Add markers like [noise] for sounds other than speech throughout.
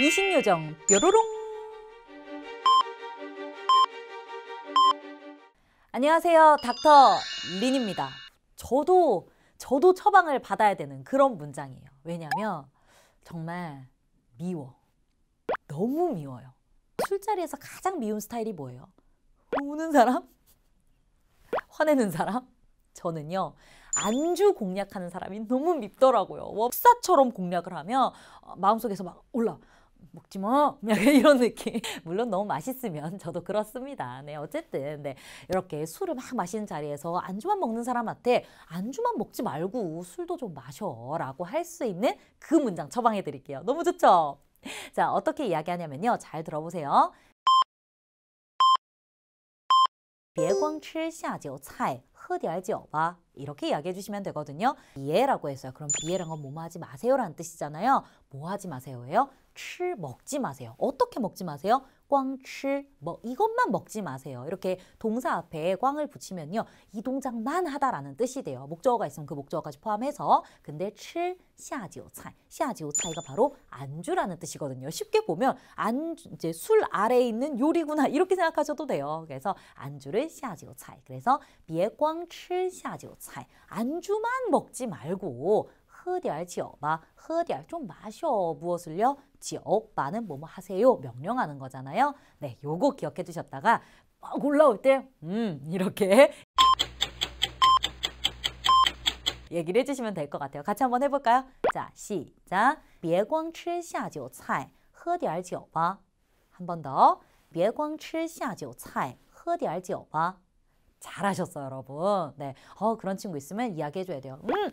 이신요정 뾰로롱 안녕하세요 닥터 린입니다 저도 저도 처방을 받아야 되는 그런 문장이에요 왜냐면 정말 미워 너무 미워요 술자리에서 가장 미운 스타일이 뭐예요? 우는 사람? 화내는 사람? 저는요 안주 공략하는 사람이 너무 밉더라고요. 뭐, 식사처럼 공략을 하면 어, 마음속에서 막 올라 먹지 마! 뭐. [laughs] 약간 이런 느낌. 물론 너무 맛있으면 [laughs] 저도 그렇습니다. 네, 어쨌든, 네. 이렇게 술을 막 마시는 자리에서 안주만 먹는 사람한테 안주만 먹지 말고 술도 좀 마셔. 라고 할 수 있는 그 문장 처방해 드릴게요. 너무 좋죠? 자, 어떻게 이야기하냐면요. 잘 들어보세요. 别光吃下酒菜, 喝点酒吧이렇게 이야기해 주시면 되거든요. 비에라고 했어요. 그럼 비에란 건뭐 하지 마세요라는 뜻이잖아요. 뭐 하지 마세요예요? 칠 먹지 마세요. 어떻게 먹지 마세요? 꽝치 뭐 이것만 먹지 마세요. 이렇게 동사 앞에 꽝을 붙이면요. 이 동작만 하다라는 뜻이 돼요. 목적어가 있으면 그 목적어까지 포함해서 근데 치 샤지오차이 샤지오차이가 바로 안주라는 뜻이거든요. 쉽게 보면 안 이제 술 아래에 있는 요리구나 이렇게 생각하셔도 돼요. 그래서 안주를 샤지오차이 그래서 비에 꽝치 샤지오차이 안주만 먹지 말고 喝点酒吧, 喝点좀 마셔. 무엇을요? 酒, 많은 뭐뭐 하세요. 명령하는 거잖아요. 네, 요거 기억해 두셨다가 막 올라올 때 음, 이렇게 얘기를 해주시면 될 것 같아요. 같이 한번 해볼까요? 자, 시작! 别光吃下酒菜,喝点酒吧.한 번 더. 别光吃下酒菜,喝点酒吧. 잘하셨어요, 여러분. 네, 어, 그런 친구 있으면 이야기해줘야 돼요. 음!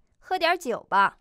喝点酒吧。